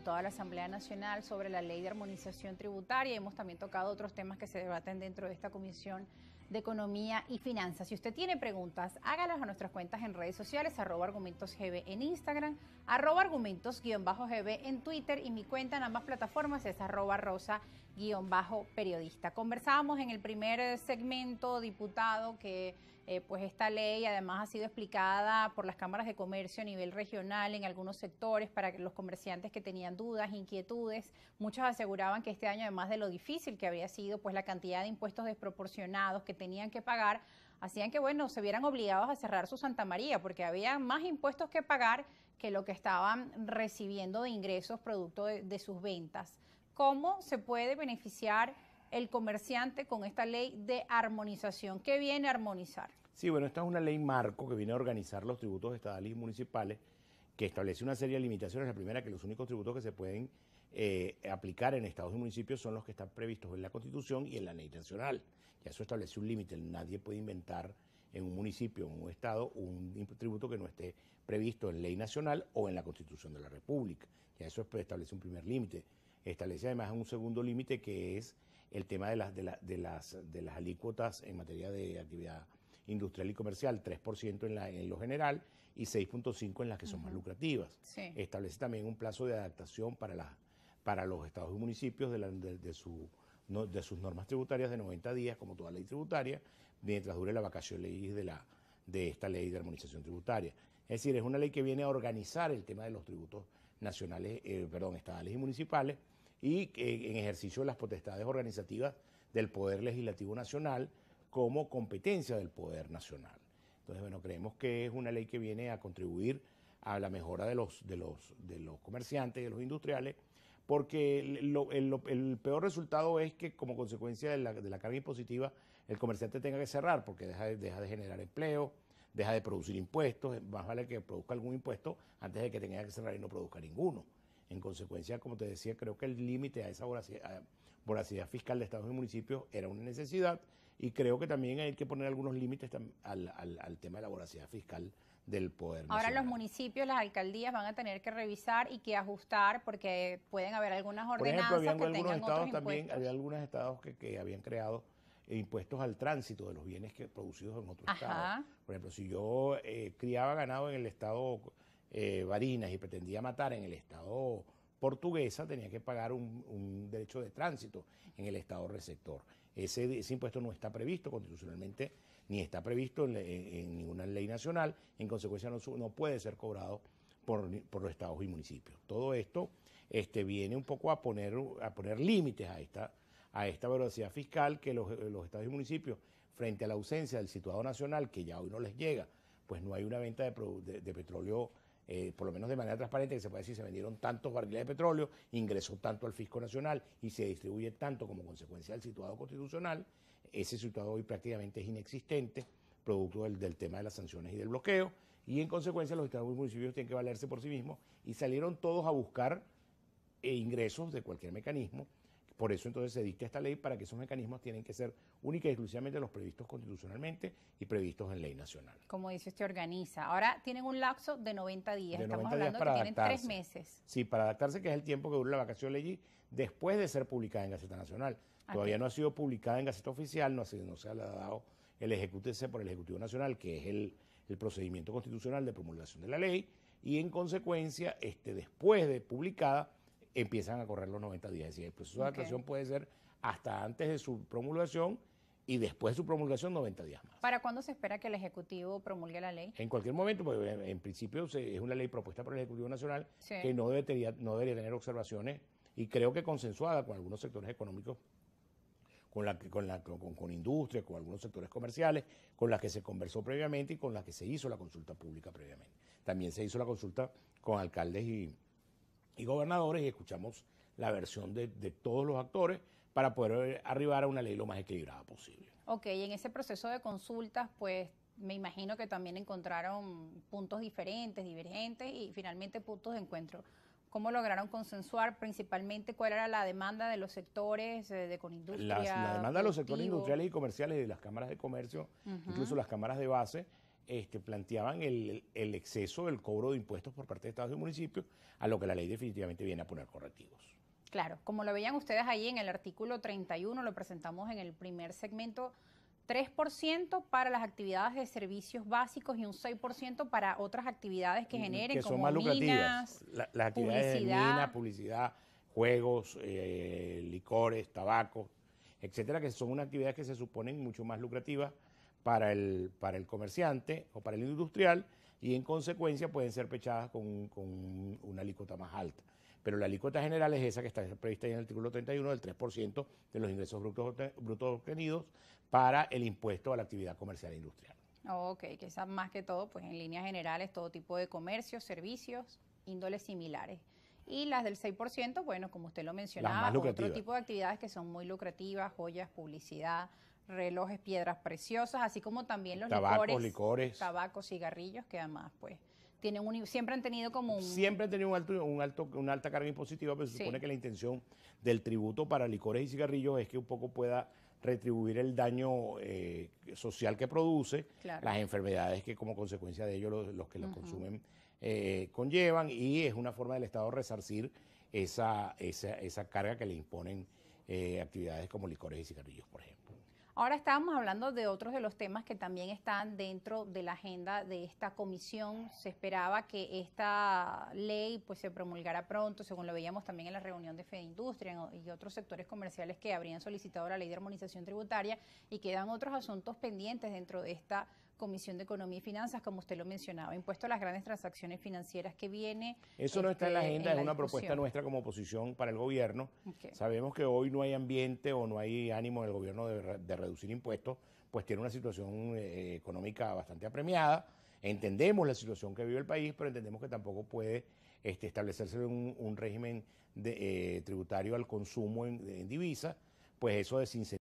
toda la Asamblea Nacional sobre la ley de armonización tributaria. Hemos también tocado otros temas que se debaten dentro de esta Comisión de Economía y Finanzas. Si usted tiene preguntas, hágalas a nuestras cuentas en redes sociales, arroba argumentos gb en Instagram, arroba argumentos-gb en Twitter y mi cuenta en ambas plataformas es arroba rosa guión bajo periodista. Conversábamos en el primer segmento, diputado, que eh, pues esta ley además ha sido explicada por las cámaras de comercio a nivel regional en algunos sectores para los comerciantes que tenían dudas, inquietudes, muchos aseguraban que este año además de lo difícil que habría sido pues la cantidad de impuestos desproporcionados que tenían que pagar, hacían que bueno, se vieran obligados a cerrar su Santa María porque había más impuestos que pagar que lo que estaban recibiendo de ingresos producto de sus ventas cómo se puede beneficiar el comerciante con esta ley de armonización. ¿Qué viene a armonizar? Sí, bueno, esta es una ley marco que viene a organizar los tributos estatales y municipales, que establece una serie de limitaciones. La primera, que los únicos tributos que se pueden eh, aplicar en estados y municipios son los que están previstos en la Constitución y en la ley nacional. Ya eso establece un límite. Nadie puede inventar en un municipio, en un estado, un tributo que no esté previsto en ley nacional o en la Constitución de la República. Ya eso pues, establece un primer límite establece además un segundo límite que es el tema de las, de, las, de las alícuotas en materia de actividad industrial y comercial, 3% en, lo general y 6.5% en las que son más lucrativas. Establece también un plazo de adaptación para, para los estados y municipios de, su, de sus normas tributarias de 90 días, como toda ley tributaria, mientras dure la vacación ley de, la, de esta ley de armonización tributaria. Es decir, es una ley que viene a organizar el tema de los tributos nacionales, eh, perdón, estatales y municipales, y eh, en ejercicio de las potestades organizativas del Poder Legislativo Nacional como competencia del Poder Nacional. Entonces, bueno, creemos que es una ley que viene a contribuir a la mejora de los, de los, de los comerciantes, de los industriales, porque el, peor resultado es que como consecuencia de la, carga impositiva, el comerciante tenga que cerrar porque deja deja de generar empleo, deja de producir impuestos, más vale que produzca algún impuesto antes de que tenga que cerrar y no produzca ninguno. En consecuencia, como te decía, creo que el límite a esa voracidad, fiscal de estados y municipios era una necesidad y creo que también hay que poner algunos límites al, tema de la voracidad fiscal del poder. Ahora los municipios, las alcaldías van a tener que revisar y que ajustar porque pueden haber algunas ordenanzas Por ejemplo, estados también, Había algunos estados que, habían creado impuestos al tránsito de los bienes que producidos en otro estados. Por ejemplo, si yo eh, criaba ganado en el estado eh, y pretendía matar en el Estado portuguesa, tenía que pagar un, derecho de tránsito en el Estado receptor. Ese, impuesto no está previsto constitucionalmente, ni está previsto en, ninguna ley nacional, en consecuencia no, puede ser cobrado por, los estados y municipios. Todo esto este, viene un poco a poner, a poner límites a esta, a esta velocidad fiscal que los, estados y municipios, frente a la ausencia del situado nacional, que ya hoy no les llega, pues no hay una venta de petróleo eh, por lo menos de manera transparente, que se puede decir se vendieron tantos barriles de petróleo, ingresó tanto al fisco nacional y se distribuye tanto como consecuencia del situado constitucional, ese situado hoy prácticamente es inexistente, producto del, tema de las sanciones y del bloqueo, y en consecuencia los estados y municipios tienen que valerse por sí mismos y salieron todos a buscar eh, ingresos de cualquier mecanismo por eso entonces se dicta esta ley para que esos mecanismos tienen que ser únicamente y exclusivamente los previstos constitucionalmente y previstos en ley nacional. Como dice usted, organiza. Ahora tienen un lapso de 90 días. Estamos hablando que tienen tres meses. Sí, para adaptarse, que es el tiempo que dura la vacación ley después de ser publicada en Gaceta Nacional. Todavía no ha sido publicada en Gaceta Oficial, no, ha sido, se ha dado el ejecútese por el Ejecutivo Nacional, que es el, el procedimiento constitucional de promulgación de la ley, y en consecuencia, este, después de publicada, empiezan a correr los 90 días. Es decir, el proceso de adaptación puede ser hasta antes de su promulgación y después de su promulgación 90 días más. ¿Para cuándo se espera que el Ejecutivo promulgue la ley? En cualquier momento, porque en, principio es una ley propuesta por el Ejecutivo Nacional que no debería, no debería tener observaciones y creo que consensuada con algunos sectores económicos con, la, con, con, con industria, con algunos sectores comerciales, con las que se conversó previamente y con las que se hizo la consulta pública previamente. También se hizo la consulta con alcaldes y, y gobernadores y escuchamos la versión de, todos los actores para poder eh, arribar a una ley lo más equilibrada posible. Ok, y en ese proceso de consultas, pues me imagino que también encontraron puntos diferentes, divergentes y finalmente puntos de encuentro. ¿Cómo lograron consensuar principalmente cuál era la demanda de los sectores eh, de Conindustria? la, demanda de los sectores industriales y comerciales y de las cámaras de comercio, incluso las cámaras de base, este, planteaban el, exceso del cobro de impuestos por parte de estados y municipios, a lo que la ley definitivamente viene a poner correctivos. Claro, como lo veían ustedes ahí en el artículo 31, lo presentamos en el primer segmento, 3% para las actividades de servicios básicos y un 6% para otras actividades que mm, generen que son como más lucrativas. las actividades publicidad. de minas, publicidad, juegos, eh, licores, tabaco, etcétera, que son unas actividades que se suponen mucho más lucrativas para el, para el comerciante o para el industrial y en consecuencia pueden ser pechadas con, con una alícuota más alta. Pero la alícuota general es esa que está prevista en el artículo 31 del 3% de los ingresos brutos, brutos obtenidos para el impuesto a la actividad comercial e industrial. Ok, que esa más que todo, pues en líneas generales, todo tipo de comercios, servicios, índoles similares. Y las del 6%, bueno, como usted lo mencionaba, otro tipo de actividades que son muy lucrativas, joyas, publicidad, relojes, piedras preciosas, así como también los Tabacos, licores, tabacos, cigarrillos, que además pues tienen siempre han tenido como un... Siempre han tenido un alto, un alto, una alta carga impositiva, pero se supone que la intención del tributo para licores y cigarrillos es que un poco pueda retribuir el daño eh, social que produce, las enfermedades que como consecuencia de ello los, que lo consumen eh, conllevan y es una forma del Estado resarcir esa, esa, esa carga que le imponen eh, actividades como licores y cigarrillos, por ejemplo. Ahora estábamos hablando de otros de los temas que también están dentro de la agenda de esta comisión. Se esperaba que esta ley pues, se promulgara pronto, según lo veíamos también en la reunión de Industria y otros sectores comerciales que habrían solicitado la ley de armonización tributaria y quedan otros asuntos pendientes dentro de esta Comisión de Economía y Finanzas, como usted lo mencionaba, impuesto a las grandes transacciones financieras que viene. Eso no está en la este, agenda, es una propuesta nuestra como oposición para el gobierno. Sabemos que hoy no hay ambiente o no hay ánimo del gobierno de, reducir impuestos, pues tiene una situación eh, económica bastante apremiada. Entendemos la situación que vive el país, pero entendemos que tampoco puede este, establecerse un, régimen de, eh, tributario al consumo en, divisa, pues eso sinceridad.